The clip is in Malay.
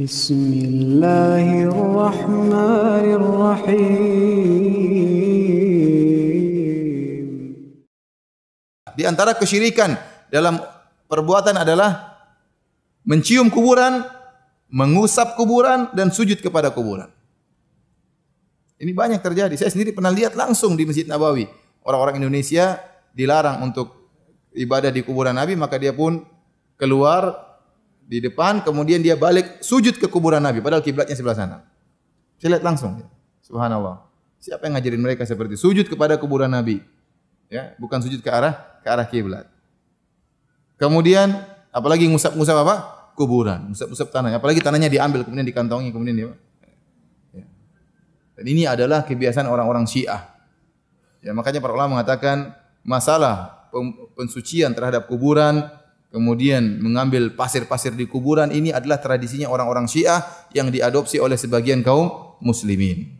بسم الله الرحمن الرحيم Di antara kesyirikan dalam perbuatan adalah mencium kuburan, mengusap kuburan dan sujud kepada kuburan. Ini banyak terjadi. Saya sendiri pernah lihat langsung di Masjid Nabawi. Orang-orang Indonesia dilarang untuk ibadah di kuburan Nabi, maka dia pun keluar di depan kemudian dia balik sujud ke kuburan Nabi padahal kiblatnya sebelah sana. Saya lihat langsung. Ya. Subhanallah. Siapa yang ngajarin mereka seperti itu? Sujud kepada kuburan Nabi. Ya, bukan sujud ke arah ke arah kiblat. Kemudian apalagi ngusap-ngusap apa? Kuburan, ngusap-ngusap tanah. Apalagi tanahnya diambil kemudian dikantongi kemudian dia. Ya. Dan ini adalah kebiasaan orang-orang Syiah. Ya, makanya para ulama mengatakan masalah pensucian terhadap kuburan kemudian mengambil pasir-pasir di kuburan ini adalah tradisinya orang-orang Syiah yang diadopsi oleh sebagian kaum muslimin.